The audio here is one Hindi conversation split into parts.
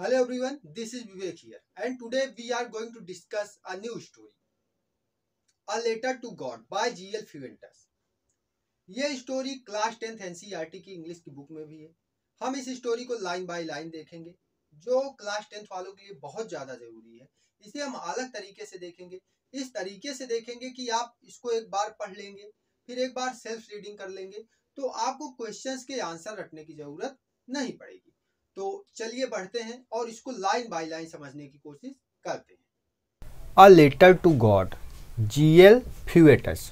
Hello everyone, this is Vivek here and today we are going to discuss a new story. A Letter to God by G.L. Fuentes. ये स्टोरी क्लास टेंथ एनसीईआरटी की इंग्लिश की बुक में भी है हम इस स्टोरी को लाइन बाय लाइन देखेंगे जो क्लास टेंथ वालों के लिए बहुत ज़्यादा ज़रूरी है इसे हम अलग तरीके से देखेंगे इस तरीके से देखेंगे कि आप इसको एक बार पढ़ लेंगे फिर एक बार सेल्फ रीडिंग कर लेंगे तो आपको क्वेश्चंस के आंसर रटने की ज़रूरत नहीं पड़ेगी तो चलिए बढ़ते हैं और इसको लाइन बाय लाइन समझने की कोशिश करते हैं a letter to God G L Fuentes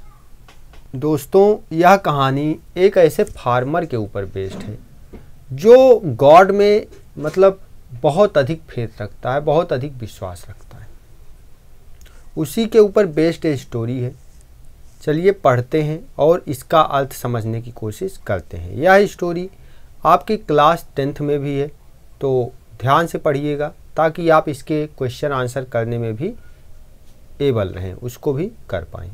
दोस्तों यह कहानी एक ऐसे फार्मर के ऊपर बेस्ड है जो गॉड में मतलब बहुत अधिक फेथ रखता है बहुत अधिक विश्वास रखता है उसी के ऊपर बेस्ड स्टोरी है चलिए पढ़ते हैं और इसका अर्थ समझने की कोशिश करते हैं यह स्टोरी आपकी क्लास टेंथ में भी है तो ध्यान से पढ़िएगा ताकि आप इसके क्वेश्चन आंसर करने में भी एबल रहें उसको भी कर पाएँ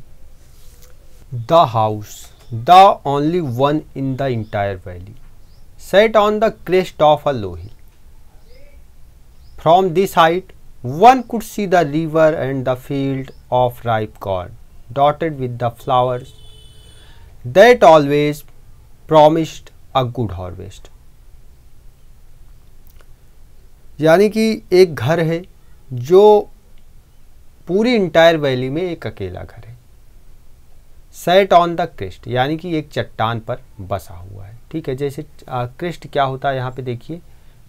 the house the only one in the entire valley set on the crest of a low hill from this height one could see the river and the field of ripe corn dotted with the flowers that always promised a good harvest यानी कि एक घर है जो पूरी इंटायर वैली में एक अकेला घर है सेट ऑन द क्रिस्ट यानी कि एक चट्टान पर बसा हुआ है ठीक है जैसे क्रिस्ट क्या होता है यहाँ पे देखिए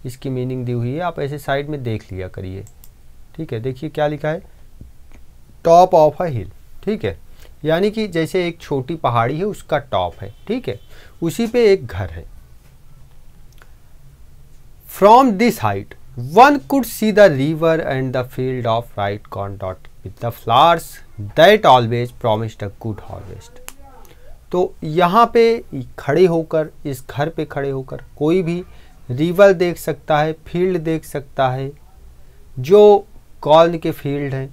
इसकी मीनिंग दी हुई है आप ऐसे साइड में देख लिया करिए ठीक है देखिए क्या लिखा है टॉप ऑफ अ हिल ठीक है यानी कि जैसे एक छोटी पहाड़ी है उसका टॉप है ठीक है उसी पे एक घर है from this height one could see the river and the field of ripe corn dot with the flowers that always promised a good harvest तो यहाँ पे खड़े होकर इस घर पे खड़े होकर कोई भी रिवर देख सकता है फील्ड देख सकता है जो कॉर्न के फील्ड हैं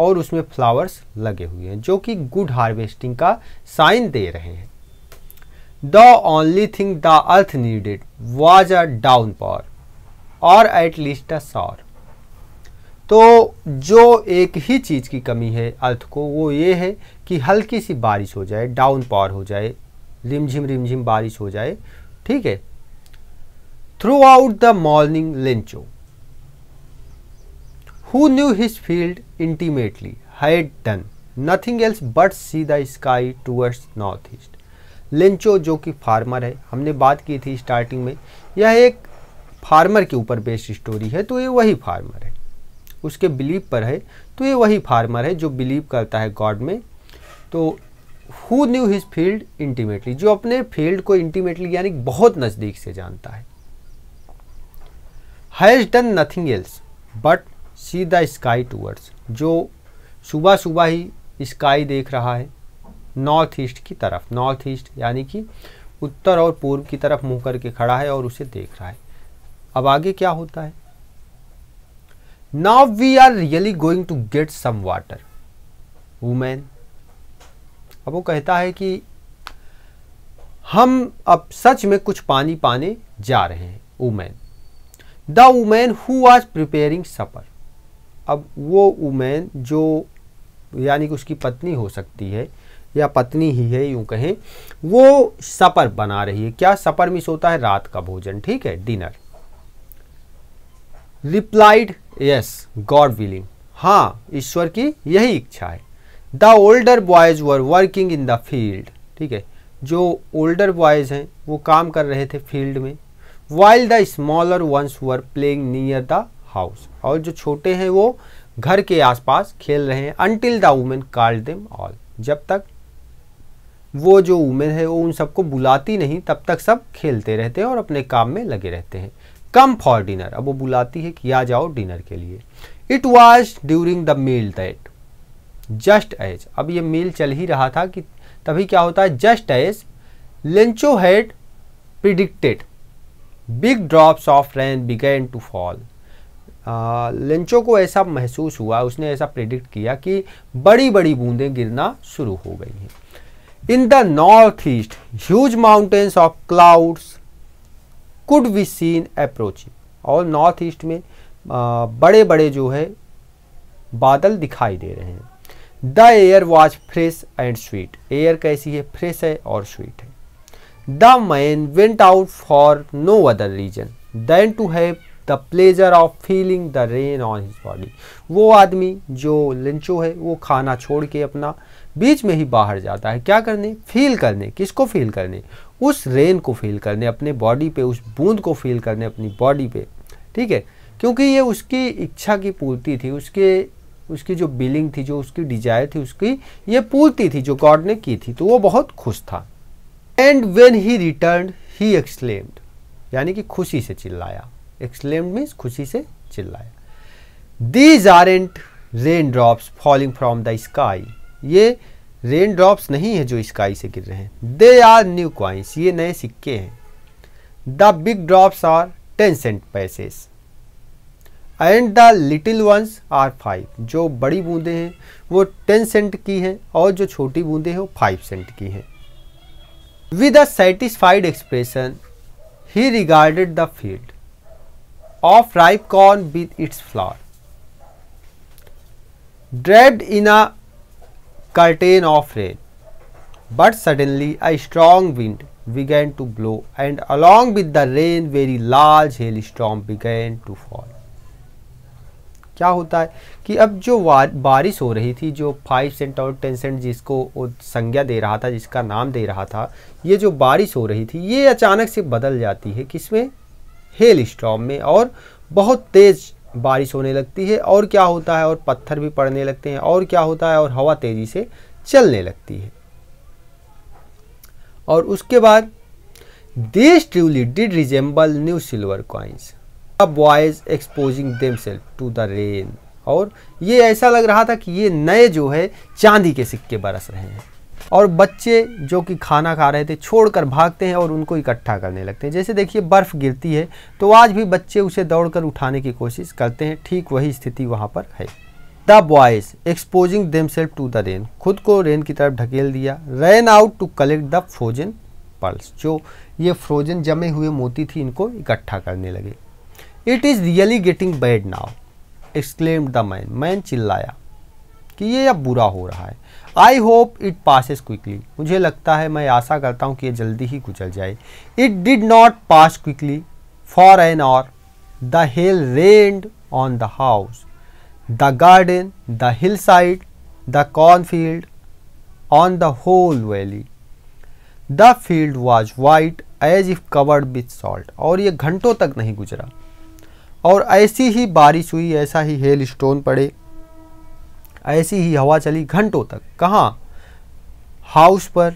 और उसमें फ्लावर्स लगे हुए हैं जो कि गुड हार्वेस्टिंग का साइन दे रहे हैं the only thing the earth needed was a downpour और एट लीस्ट अ सॉर तो जो एक ही चीज़ की कमी है अर्थ को वो ये है कि हल्की सी बारिश हो जाए डाउन पावर हो जाए रिमझिम रिमझिम बारिश हो जाए ठीक है throughout the morning Lencho knew his field intimately intimately, done nothing else but see the sky towards north east Lencho जो कि फार्मर है हमने बात की थी स्टार्टिंग में यह एक फार्मर के ऊपर बेस्ड स्टोरी है तो ये वही फार्मर है उसके बिलीव पर है तो ये वही फार्मर है जो बिलीव करता है गॉड में तो who knew his field intimately जो अपने फील्ड को इंटीमेटली यानी बहुत नज़दीक से जानता है has done nothing else but see the sky towards जो सुबह सुबह ही स्काई देख रहा है नॉर्थ ईस्ट की तरफ नॉर्थ ईस्ट यानी कि उत्तर और पूर्व की तरफ मुंह करके खड़ा है और उसे देख रहा है अब आगे क्या होता है now we are really going to get some water woman अब वो कहता है कि हम अब सच में कुछ पानी पाने जा रहे हैं वुमेन द वुमेन हु आज प्रिपेयरिंग सफर अब वो वुमेन जो यानी कि उसकी पत्नी हो सकती है या पत्नी ही है यूं कहें वो सपर बना रही है क्या सपर मिस होता है रात का भोजन ठीक है dinner replied yes God willing हाँ ईश्वर की यही इच्छा है the older boys were working in the field ठीक है जो ओल्डर बॉयज हैं वो काम कर रहे थे फील्ड में while the smaller ones were playing near the house और जो छोटे हैं वो घर के आसपास खेल रहे हैं until the woman called them all जब तक वो जो वुमेन है वो उन सबको बुलाती नहीं तब तक सब खेलते रहते हैं और अपने काम में लगे रहते हैं कम फॉर डिनर अब वो बुलाती है कि आ जाओ डिनर के लिए it was during the meal that just as अब ये मील चल ही रहा था कि तभी क्या होता है just as Lencho had predicted big drops of rain began to fall Lencho को ऐसा महसूस हुआ उसने ऐसा प्रिडिक्ट किया कि बड़ी बड़ी बूंदें गिरना शुरू हो गई हैं the north east huge mountains of clouds could be seen approaching और नॉर्थ ईस्ट में बड़े बड़े जो है बादल दिखाई दे रहे हैं the air was fresh and sweet air कैसी है फ्रेश है और स्वीट है the man went out for no other reason than to have the pleasure of feeling the rain on his body वो आदमी जो लिंचो है वो खाना छोड़ के अपना बीच में ही बाहर जाता है क्या करने फील करने किसको फील करने उस रेन को फील करने अपने बॉडी पे उस बूंद को फील करने अपनी बॉडी पे ठीक है क्योंकि ये उसकी इच्छा की पूर्ति थी उसके उसकी जो बिलिंग थी जो उसकी डिजायर थी उसकी ये पूर्ति थी जो गॉड ने की थी तो वो बहुत खुश था and when he return he exclaimed यानी कि खुशी से चिल्लाया एक्सलेम मीन्स खुशी से चिल्लाया these aren't rain drops falling from the sky ये रेन ड्रॉप्स नहीं है जो स्काई से गिर रहे हैं दे आर न्यू क्वाइंस ये नए सिक्के हैं the big drops are ten cent pieces and the little ones are five जो बड़ी बूंदे हैं वो टेन सेंट की हैं और जो छोटी बूंदे हैं वो फाइव सेंट की हैं with a satisfied expression he regarded the field of ripe corn with its flour. dread in a curtain of rain, but suddenly a strong wind began to blow and along with the rain very large hailstorm began to fall. क्या होता है कि अब जो बारिश हो रही थी जो फाइव सेंट और टेन सेंट जिसको संज्ञा दे रहा था जिसका नाम दे रहा था ये जो बारिश हो रही थी ये अचानक से बदल जाती है किसमें हेल स्टॉम में और बहुत तेज़ बारिश होने लगती है और क्या होता है और पत्थर भी पड़ने लगते हैं और क्या होता है और हवा तेज़ी से चलने लगती है और उसके बाद देश truly did resemble new silver coins अब boys exposing them self to the rain और ये ऐसा लग रहा था कि ये नए जो है चांदी के सिक्के बरस रहे हैं और बच्चे जो कि खाना खा रहे थे छोड़कर भागते हैं और उनको इकट्ठा करने लगते हैं जैसे देखिए बर्फ़ गिरती है तो आज भी बच्चे उसे दौड़कर उठाने की कोशिश करते हैं ठीक वही स्थिति वहाँ पर है the boys exposing them self to the rain खुद को रेन की तरफ ढकेल दिया ran out to collect the frozen pearls जो ये फ्रोजन जमे हुए मोती थी इनको इकट्ठा करने लगे it is really getting bad now exclaimed the man man चिल्लाया कि ये अब बुरा हो रहा है I hope it passes quickly मुझे लगता है मैं आशा करता हूँ कि ये जल्दी ही गुजर जाए it did not pass quickly for an hour the hail rained on the house the garden the hillside the cornfield on the whole valley the field was white as if covered with salt और ये घंटों तक नहीं गुजरा और ऐसी ही बारिश हुई ऐसा ही हेल स्टोन पड़े ऐसी ही हवा चली घंटों तक कहाँ हाउस पर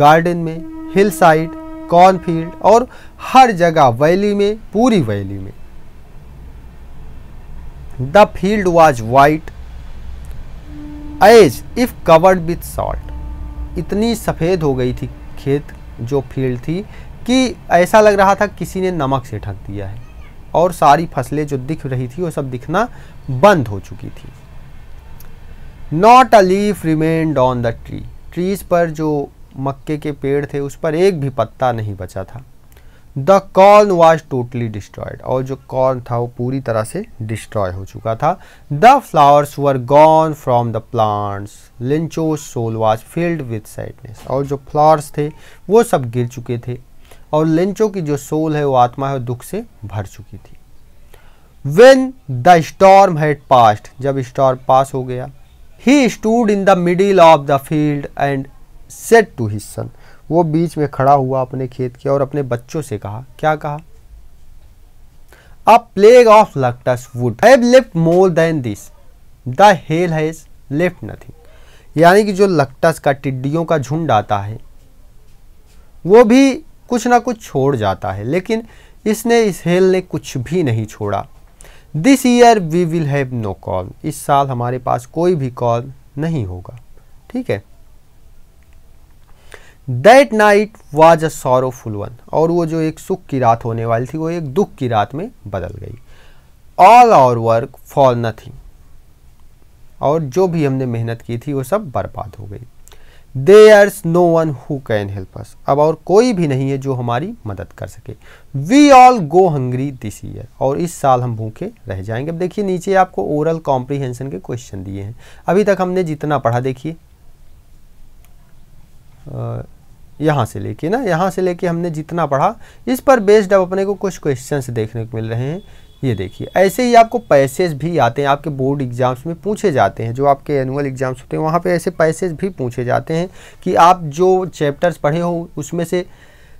गार्डन में हिल साइड कॉर्नफील्ड और हर जगह वैली में पूरी वैली में the field was white as if covered with salt इतनी सफ़ेद हो गई थी खेत जो फील्ड थी कि ऐसा लग रहा था किसी ने नमक से ढक दिया है और सारी फसलें जो दिख रही थी वो सब दिखना बंद हो चुकी थी not a leaf remained on the tree trees पर जो मक्के के पेड़ थे उस पर एक भी पत्ता नहीं बचा था the corn was totally destroyed और जो कॉर्न था वो पूरी तरह से डिस्ट्रॉय हो चुका था the flowers were gone from the plants Lencho soul was filled with sadness और जो फ्लावर्स थे वो सब गिर चुके थे और लिंचो की जो सोल है वो आत्मा है दुख से भर चुकी थी when the storm had passed जब स्टॉर्म पास हो गया he stood in the middle of the field and said to his son वो बीच में खड़ा हुआ अपने खेत के और अपने बच्चों से कहा क्या कहा a plague of locusts would have left more than this the hail has left nothing यानी कि जो लकटस का टिड्डियों का झुंड आता है वो भी कुछ ना कुछ छोड़ जाता है लेकिन इसने इस हेल ने कुछ भी नहीं छोड़ा this year we will have no corn इस साल हमारे पास कोई भी कॉल नहीं होगा ठीक है that night was a full one और वो जो एक सुख की रात होने वाली थी वो एक दुख की रात में बदल गई all our work for nothing और जो भी हमने मेहनत की थी वो सब बर्बाद हो गई there's no one who can help us अब और कोई भी नहीं है जो हमारी मदद कर सके we all go hungry this year और इस साल हम भूखे रह जाएंगे अब देखिए नीचे आपको ओरल कॉम्प्रीहेंशन के क्वेश्चन दिए हैं अभी तक हमने जितना पढ़ा देखिए यहाँ से लेके ना यहाँ से लेके हमने जितना पढ़ा इस पर बेस्ड अब अपने को कुछ क्वेश्चंस देखने को मिल रहे हैं ये देखिए ऐसे ही आपको पैसेज भी आते हैं आपके बोर्ड एग्ज़ाम्स में पूछे जाते हैं जो आपके एनुअल एग्ज़ाम्स होते हैं वहाँ पे ऐसे पैसेज भी पूछे जाते हैं कि आप जो चैप्टर्स पढ़े हो उसमें से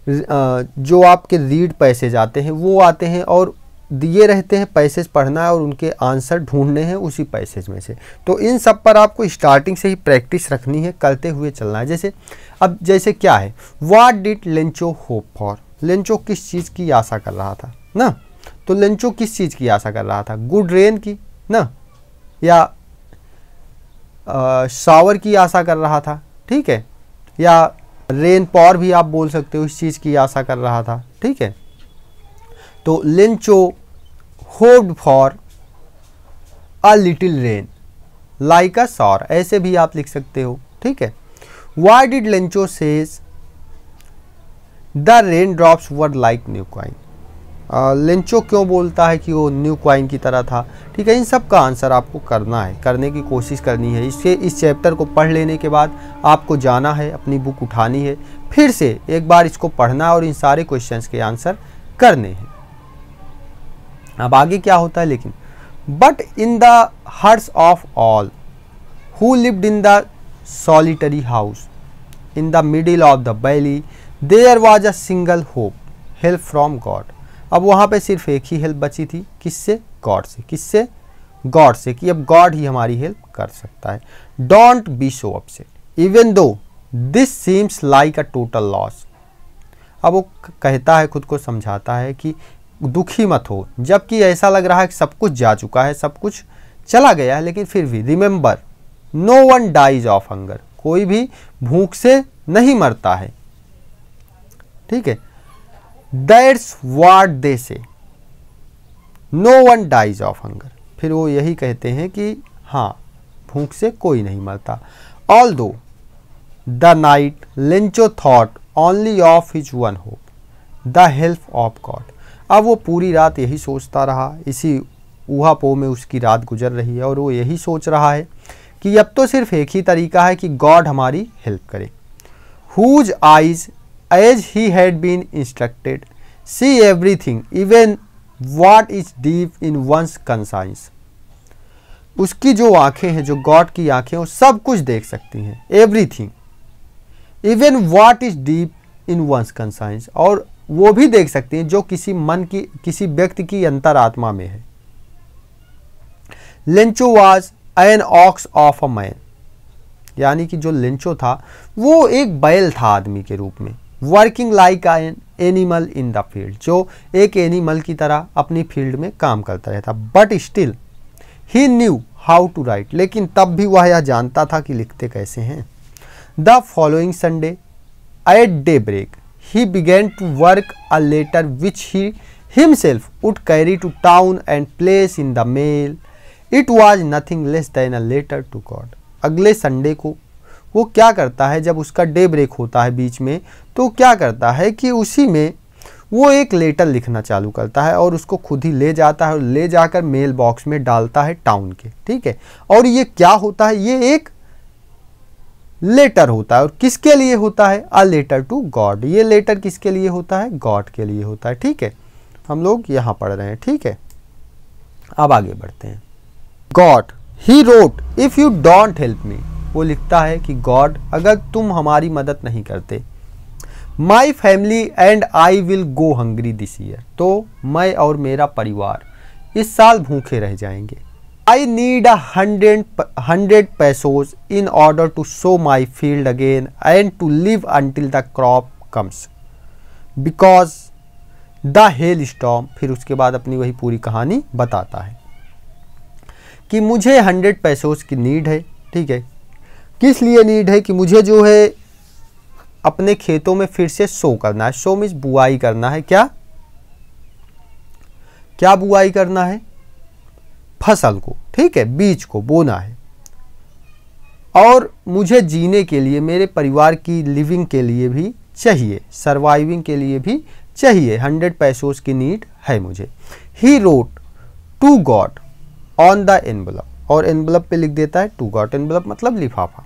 जो आपके रीड पैसेज आते हैं वो आते हैं और दिए रहते हैं पैसेज पढ़ना है और उनके आंसर ढूंढने हैं उसी पैसेज में से तो इन सब पर आपको स्टार्टिंग से ही प्रैक्टिस रखनी है करते हुए चलना है जैसे अब जैसे क्या है what did Lencho hope for Lencho किस चीज़ की आशा कर रहा था ना तो लंचो किस चीज़ की आशा कर रहा था गुड रेन की ना या शावर की आशा कर रहा था ठीक है या रेन पॉर भी आप बोल सकते हो इस चीज़ की आशा कर रहा था ठीक है तो Lencho hoped for a little rain like a sore ऐसे भी आप लिख सकते हो ठीक है why did Lencho says the rain drops were like new coin Lencho क्यों बोलता है कि वो न्यू क्वाइन की तरह था ठीक है इन सब का आंसर आपको करना है करने की कोशिश करनी है इसके इस चैप्टर को पढ़ लेने के बाद आपको जाना है अपनी बुक उठानी है फिर से एक बार इसको पढ़ना और इन सारे क्वेश्चंस के आंसर करने हैं अब आगे क्या होता है लेकिन but in the hearts of all who lived in the solitary house in the middle of the valley there was a single hope help from God अब वहाँ पे सिर्फ एक ही हेल्प बची थी किससे गॉड से किससे गॉड से कि अब गॉड ही हमारी हेल्प कर सकता है don't be so upset even though this seems like a total loss अब वो कहता है खुद को समझाता है कि दुखी मत हो जबकि ऐसा लग रहा है कि सब कुछ जा चुका है सब कुछ चला गया है लेकिन फिर भी remember no one dies of hunger कोई भी भूख से नहीं मरता है ठीक है that's what they say no one dies of hunger फिर वो यही कहते हैं कि हाँ भूख से कोई नहीं मरता all though the night Lencho thought only of his one hope the help of God अब वो पूरी रात यही सोचता रहा इसी ऊहापोह में उसकी रात गुजर रही है और वो यही सोच रहा है कि अब तो सिर्फ एक ही तरीका है कि गॉड हमारी हेल्प करे whose eyes as he had been instructed, see everything, even what is deep in one's conscience. उसकी जो आंखें हैं जो गॉड की आंखें वो सब कुछ देख सकती हैं everything even what is deep in one's conscience और वो भी देख सकती हैं जो किसी मन की किसी व्यक्ति की अंतरात्मा में है Lencho was an ox of a man यानी कि जो लेंचो था वो एक बैल था आदमी के रूप में working like an animal in the field जो एक एनिमल की तरह अपनी फील्ड में काम करता रहता but still he knew how to write लेकिन तब भी वह यह जानता था कि लिखते कैसे हैं the following Sunday at daybreak he began to work a letter which he self would carry to town and place in the mail it was nothing less than a letter to God अगले संडे को वो क्या करता है जब उसका डे ब्रेक होता है बीच में तो क्या करता है कि उसी में वो एक लेटर लिखना चालू करता है और उसको खुद ही ले जाता है और ले जाकर मेल बॉक्स में डालता है टाउन के ठीक है और ये क्या होता है ये एक लेटर होता है और किसके लिए होता है अ लेटर टू गॉड ये लेटर किसके लिए होता है गॉड के लिए होता है ठीक है हम लोग यहाँ पढ़ रहे हैं ठीक है अब आगे बढ़ते हैं God he wrote if you don't help me वो लिखता है कि गॉड अगर तुम हमारी मदद नहीं करते my family and I will go hungry this year तो मैं और मेरा परिवार इस साल भूखे रह जाएंगे I need a hundred hundred pesos in order to sow my field again and to live until the crop comes because the hail storm फिर उसके बाद अपनी वही पूरी कहानी बताता है कि मुझे हंड्रेड पैसोज की नीड है ठीक है किस लिए नीड है कि मुझे जो है अपने खेतों में फिर से सो करना है सो मीन्स बुआई करना है क्या क्या बुआई करना है फसल को ठीक है बीज को बोना है और मुझे जीने के लिए मेरे परिवार की लिविंग के लिए भी चाहिए सर्वाइविंग के लिए भी चाहिए हंड्रेड पैसोस की नीड है मुझे he wrote to God on the envelope और एनवलप पे लिख देता है टू गॉट एनवलप मतलब लिफाफा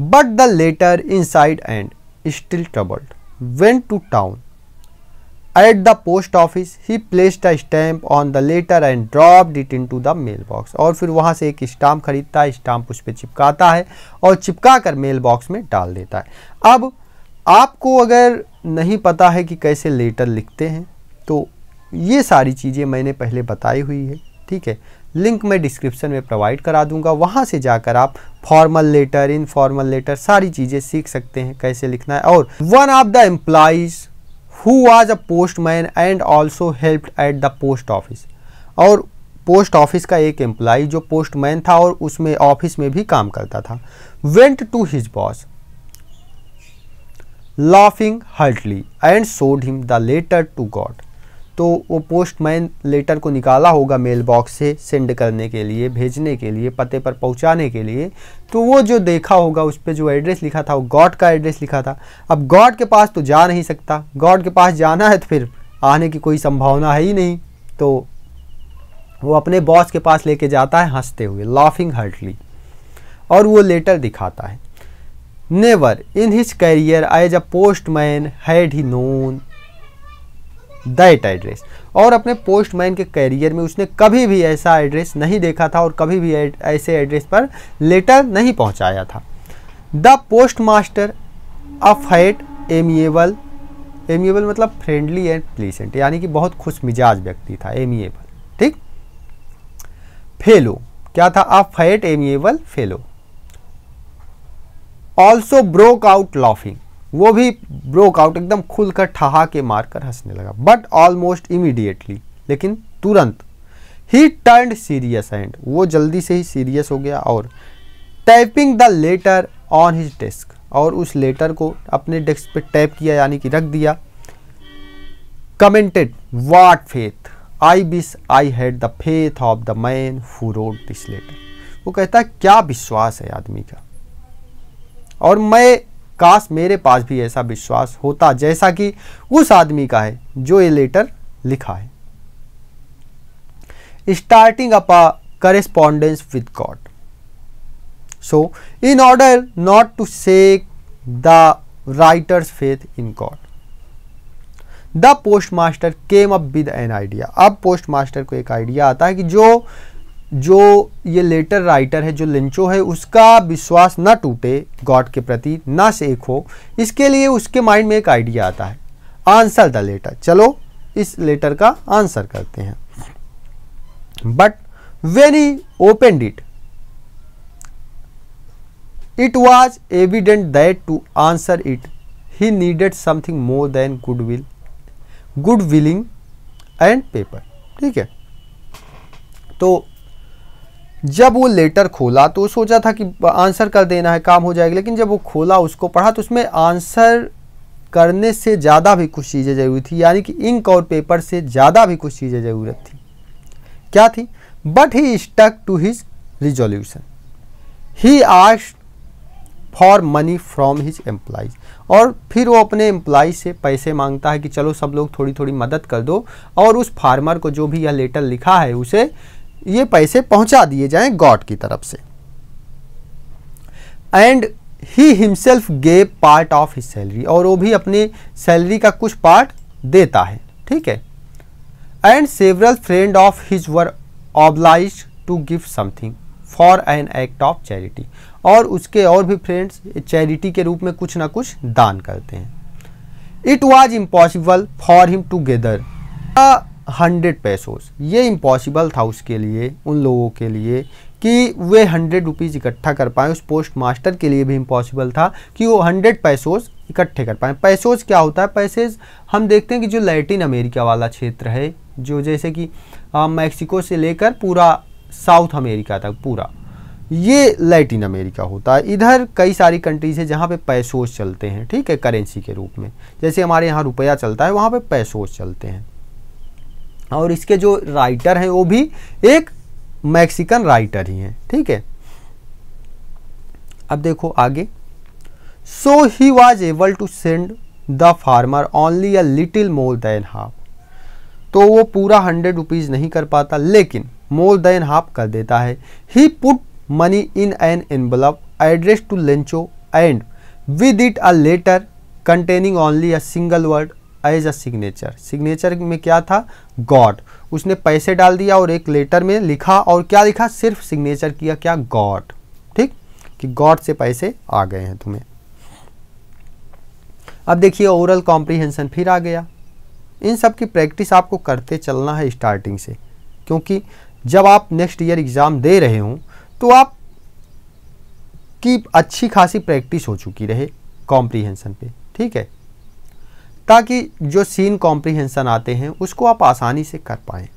But the latter inside and still troubled, went to town. At the post office, he placed a stamp on the letter and dropped it into the mailbox. और फिर वहाँ से एक स्टाम्प खरीदता है स्टाम्प उस पर चिपकाता है और चिपका कर मेल बॉक्स में डाल देता है अब आपको अगर नहीं पता है कि कैसे लेटर लिखते हैं तो ये सारी चीज़ें मैंने पहले बताई हुई है ठीक है लिंक मैं डिस्क्रिप्शन में प्रोवाइड करा दूंगा वहाँ से जाकर आप फॉर्मल लेटर इनफॉर्मल लेटर सारी चीज़ें सीख सकते हैं कैसे लिखना है और one of the employees who was a postman and also help at the post office और पोस्ट ऑफिस का एक एम्प्लाई जो पोस्टमैन था और उसमें ऑफिस में भी काम करता था went to his boss laughing heartily and showed him the letter to God तो वो पोस्टमैन लेटर को निकाला होगा मेल बॉक्स से सेंड करने के लिए भेजने के लिए पते पर पहुंचाने के लिए तो वो जो देखा होगा उस पर जो एड्रेस लिखा था वो गॉड का एड्रेस लिखा था अब गॉड के पास तो जा नहीं सकता गॉड के पास जाना है तो फिर आने की कोई संभावना है ही नहीं तो वो अपने बॉस के पास लेके जाता है हंसते हुए लाफिंग हर्टली और वो लेटर दिखाता है never in his career as a postman had he known that address और अपने पोस्टमैन के करियर में उसने कभी भी ऐसा एड्रेस नहीं देखा था और कभी भी ऐसे एड्रेस पर लेटर नहीं पहुंचाया था the post postmaster a fat amiable amiable मतलब फ्रेंडली एंड प्लीसेंट यानी कि बहुत खुश मिजाज व्यक्ति था एमिएबल ठीक फेलो क्या था a fat amiable fellow also broke out laughing वो भी ब्रोक आउट एकदम खुलकर ठहा के मारकर हंसने लगा बट ऑलमोस्ट इमीडिएटली लेकिन तुरंत ही टर्न सीरियस एंड वो जल्दी से ही सीरियस हो गया और tapping the letter on his desk और उस लेटर को अपने डेस्क पे टैप किया यानी कि रख दिया commented watt faith I wish I had the faith of the man who wrote this letter वो कहता है क्या विश्वास है आदमी का और मैं काश मेरे पास भी ऐसा विश्वास होता जैसा कि उस आदमी का है जो ये लेटर लिखा है starting up correspondence with God so in order not to shake the writer's faith in God the post master came up with an idea अब पोस्ट मास्टर को एक आइडिया आता है कि जो जो ये लेटर राइटर है जो लिंचो है उसका विश्वास ना टूटे गॉड के प्रति ना एक हो इसके लिए उसके माइंड में एक आइडिया आता है आंसर द लेटर चलो इस लेटर का आंसर करते हैं but when open opened it it was evident that to answer it he needed something more than good will good willing and paper ठीक है तो जब वो लेटर खोला तो सोचा था कि आंसर कर देना है काम हो जाएगा लेकिन जब वो खोला उसको पढ़ा तो उसमें आंसर करने से ज़्यादा भी कुछ चीज़ें ज़रूरी थी यानी कि इंक और पेपर से ज़्यादा भी कुछ चीज़ें ज़रूरत थी क्या थी but he stuck to his resolution he asked for money from his employees और फिर वो अपने एम्प्लाई से पैसे मांगता है कि चलो सब लोग थोड़ी थोड़ी मदद कर दो और उस फार्मर को जो भी यह लेटर लिखा है उसे ये पैसे पहुंचा दिए जाएं गॉड की तरफ से and he himself gave part of his salary और वो भी अपने सैलरी का कुछ पार्ट देता है ठीक है and several friend of his were oblige to give something for an act of charity और उसके और भी फ्रेंड्स चैरिटी के रूप में कुछ ना कुछ दान करते हैं it was impossible for him to gather hundred pesos ये इम्पॉसिबल था उसके लिए उन लोगों के लिए कि वे हंड्रेड रुपीज़ इकट्ठा कर पाएँ उस पोस्ट मास्टर के लिए भी इम्पॉसिबल था कि वो हंड्रेड पैसोस इकट्ठे कर पाएँ पैसोस क्या होता है पैसेज हम देखते हैं कि जो लैटिन अमेरिका वाला क्षेत्र है जो जैसे कि मैक्सिको से लेकर पूरा साउथ अमेरिका तक पूरा ये लैटिन अमेरिका होता है इधर कई सारी कंट्रीज है जहाँ पे पैसोस चलते हैं ठीक है करेंसी के रूप में जैसे हमारे यहाँ रुपया चलता है वहाँ पे पैसोस चलते हैं और इसके जो राइटर हैं वो भी एक मैक्सिकन राइटर ही हैं ठीक है अब देखो आगे so he was able to send the farmer only a little more than half तो वो पूरा हंड्रेड रुपीज़ नहीं कर पाता लेकिन मोर देन हाफ कर देता है he put money in an envelope address to Lencho and with it a letter containing only a single word as a signature signature में क्या था गॉड उसने पैसे डाल दिया और एक लेटर में लिखा और क्या लिखा सिर्फ सिग्नेचर किया क्या गॉड ठीक कि गॉड से पैसे आ गए हैं तुम्हें अब देखिए ओरल कॉम्प्रीहेंशन फिर आ गया इन सब की प्रैक्टिस आपको करते चलना है स्टार्टिंग से क्योंकि जब आप नेक्स्ट ईयर एग्ज़ाम दे रहे हों तो आप की अच्छी खासी प्रैक्टिस हो चुकी रहे कॉम्प्रीहेंशन पे ठीक है ताकि जो सीन कॉम्प्रिहेंसन आते हैं उसको आप आसानी से कर पाएँ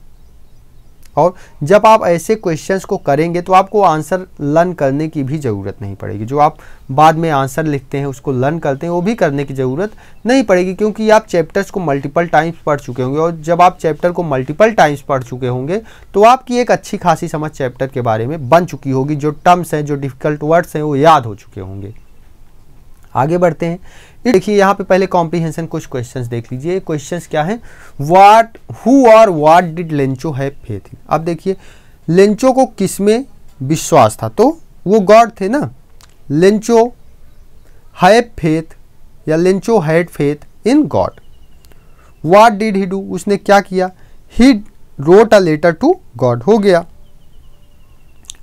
और जब आप ऐसे क्वेश्चंस को करेंगे तो आपको आंसर लर्न करने की भी ज़रूरत नहीं पड़ेगी जो आप बाद में आंसर लिखते हैं उसको लर्न करते हैं वो भी करने की ज़रूरत नहीं पड़ेगी क्योंकि आप चैप्टर्स को मल्टीपल टाइम्स पढ़ चुके होंगे और जब आप चैप्टर को मल्टीपल टाइम्स पढ़ चुके होंगे तो आपकी एक अच्छी खासी समझ चैप्टर के बारे में बन चुकी होगी जो टर्म्स हैं जो डिफ़िकल्ट वर्ड्स हैं वो याद हो चुके होंगे आगे बढ़ते हैं देखिए यहाँ पे पहले कॉम्प्रीहेंशन कुछ क्वेश्चंस देख लीजिए क्वेश्चंस क्या है व्हाट हु और व्हाट डिड लेंचो है फेथ इन अब देखिए लेंचो को किस में विश्वास था तो वो गॉड थे ना लेंचो है फेथ या Lencho had faith in God what did he do उसने क्या किया he wrote a letter to God हो गया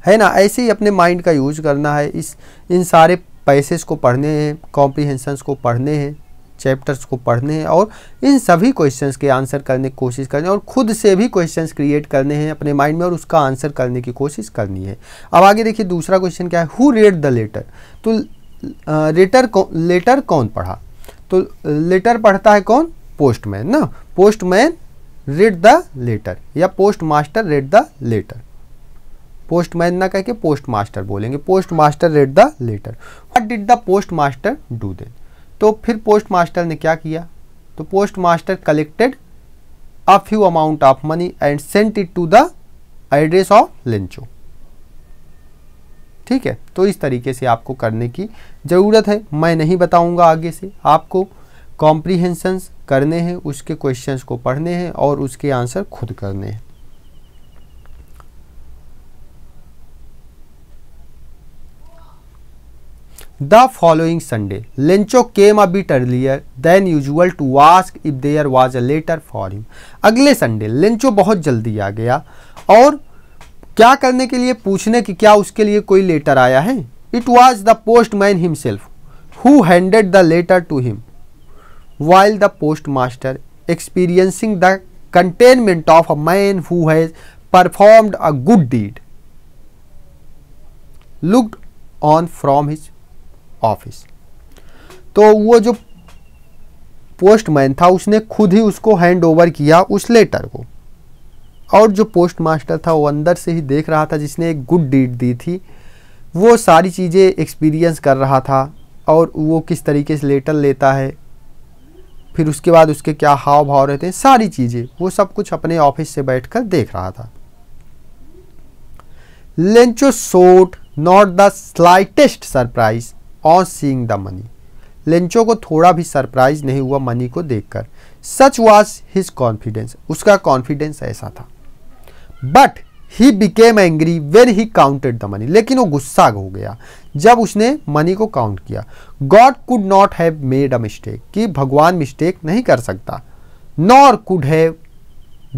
है ना ऐसे ही अपने माइंड का यूज करना है इस इन सारे पैसेज को पढ़ने हैं कॉम्प्रीहेंशन को पढ़ने हैं चैप्टर्स को पढ़ने हैं और इन सभी क्वेश्चंस के आंसर करने की कोशिश करनी है और खुद से भी क्वेश्चंस क्रिएट करने हैं अपने माइंड में और उसका आंसर करने की कोशिश करनी है अब आगे देखिए दूसरा क्वेश्चन क्या है हु रेड द लेटर तो लेटर कौ, लेटर कौन पढ़ा तो लेटर पढ़ता है कौन पोस्टमैन ना पोस्टमैन रेड द लेटर या post master read the letter postman ना कह के पोस्ट मास्टर बोलेंगे post master read the letter what did the post master do then तो फिर पोस्ट मास्टर ने क्या किया तो post master collected a few amount of money and sent it to the address of Lencho ठीक है तो इस तरीके से आपको करने की ज़रूरत है मैं नहीं बताऊंगा आगे से आपको कॉम्प्रीहेंशंस करने हैं उसके क्वेश्चंस को पढ़ने हैं और उसके आंसर खुद करने हैं the following Sunday Lencho came a bit earlier than usual to ask if there was a letter for अगले संडे लेंचो बहुत जल्दी आ गया और क्या करने के लिए पूछने कि क्या उसके लिए कोई लेटर आया है it was the post man himself who handed the letter to him while the post master experiencing the contentment of a man who has performed a good deed looked on from his office तो वो जो पोस्टमैन था उसने खुद ही उसको हैंड ओवर किया उस लेटर को और जो पोस्ट मास्टर था वो अंदर से ही देख रहा था जिसने एक गुड डीड दी थी वो सारी चीज़ें एक्सपीरियंस कर रहा था और वो किस तरीके से लेटर लेता है फिर उसके बाद उसके क्या हाव भाव रहते हैं सारी चीज़ें वो सब कुछ अपने ऑफिस से बैठ देख रहा था Lencho showed not the slightest surprise और सीइंग द मनी लेंचो को थोड़ा भी सरप्राइज नहीं हुआ मनी को देखकर सच वॉज हिज कॉन्फिडेंस उसका कॉन्फिडेंस ऐसा था but he became angry when he counted the money लेकिन वो गुस्सा हो गया जब उसने मनी को काउंट किया God could not have made a mistake कि भगवान मिस्टेक नहीं कर सकता nor could have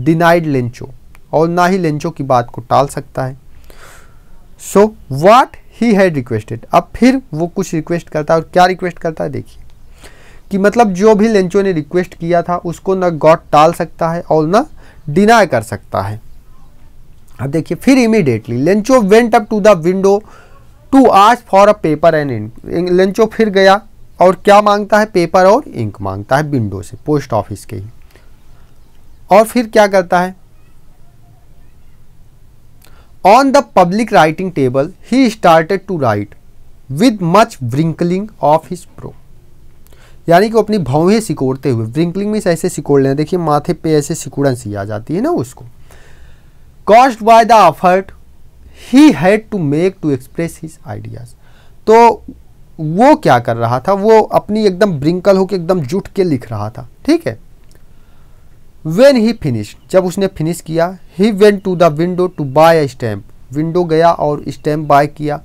denied Lencho और ना ही लेंचो की बात को टाल सकता है सो वाट ही हैड रिक्वेस्टेड अब फिर वो कुछ रिक्वेस्ट करता है और क्या रिक्वेस्ट करता है देखिए कि मतलब जो भी लेंचो ने रिक्वेस्ट किया था उसको ना गॉड टाल सकता है और ना डिनाय कर सकता है अब देखिए फिर immediately Lencho went up to the window to ask for a paper and ink Lencho फिर गया और क्या मांगता है पेपर और इंक मांगता है विंडो से पोस्ट ऑफिस के ही और फिर क्या करता है on the public writing table he started to write with much wrinkling of his brow यानी कि अपनी भौहें सिकोड़ते हुए व्रिंकलिंग में ऐसे सिकोड़ लें देखिए माथे पे ऐसे सिकुड़न सी आ जाती है ना उसको caused by the effort he had to make to express his ideas तो वो क्या कर रहा था वो अपनी एकदम ब्रिंकल होकर एकदम जुट के लिख रहा था ठीक है वेन ही फिनिश जब उसने फिनिश किया he went to the window to buy a stamp window गया और स्टैम्प बाय किया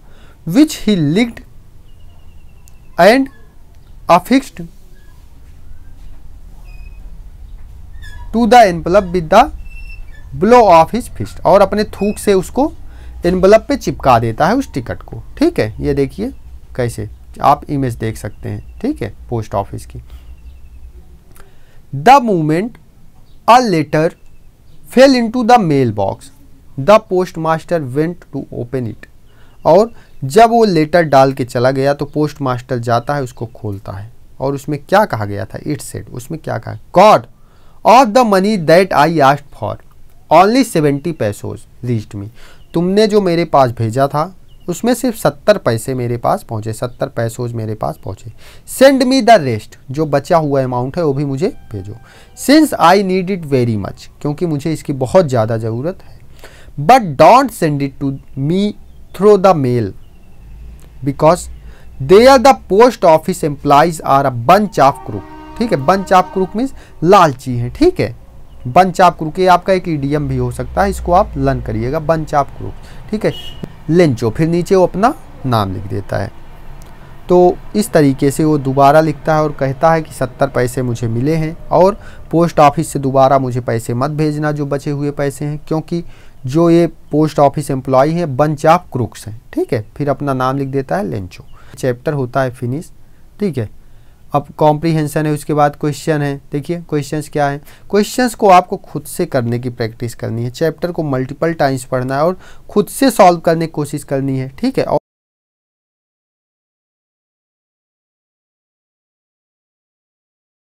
which he licked and affixed to the envelope with the blow of his fist और अपने थूक से उसको एनवलप पे चिपका देता है उस टिकट को ठीक है ये देखिए कैसे आप इमेज देख सकते हैं ठीक है पोस्ट ऑफिस की the moment letter into the mail box the post master went to open it और जब वो लेटर डाल के चला गया तो पोस्ट मास्टर जाता है उसको खोलता है और उसमें क्या कहा गया था इट सेट उसमें क्या कहा God of the money that I asked for only seventy pesos reached me तुमने जो मेरे पास भेजा था उसमें सिर्फ सत्तर पैसे मेरे पास पहुँचे सत्तर पैसोज मेरे पास पहुँचे सेंड मी द रेस्ट जो बचा हुआ अमाउंट है वो भी मुझे भेजो since I need it very much क्योंकि मुझे इसकी बहुत ज़्यादा ज़रूरत है but don't send it to me through the mail because they are the post office employees are a bunch of crook ठीक है बंच ऑफ क्रूक मीन्स लालची है ठीक है बंच ऑफ क्रूक ये आपका एक ईडीएम भी हो सकता है इसको आप लर्न करिएगा बंच ऑफ क्रूक ठीक है लेंचो फिर नीचे वो अपना नाम लिख देता है तो इस तरीके से वो दोबारा लिखता है और कहता है कि सत्तर पैसे मुझे मिले हैं और पोस्ट ऑफिस से दोबारा मुझे पैसे मत भेजना जो बचे हुए पैसे हैं क्योंकि जो ये पोस्ट ऑफिस एम्प्लॉई हैं बंच ऑफ क्रूक्स हैं ठीक है फिर अपना नाम लिख देता है लेंचो चैप्टर होता है फिनिश ठीक है अब कॉम्प्रीहेंशन है उसके बाद क्वेश्चन है देखिए क्वेश्चंस क्या है क्वेश्चंस को आपको खुद से करने की प्रैक्टिस करनी है चैप्टर को मल्टीपल टाइम्स पढ़ना है और खुद से सॉल्व करने की कोशिश करनी है ठीक है और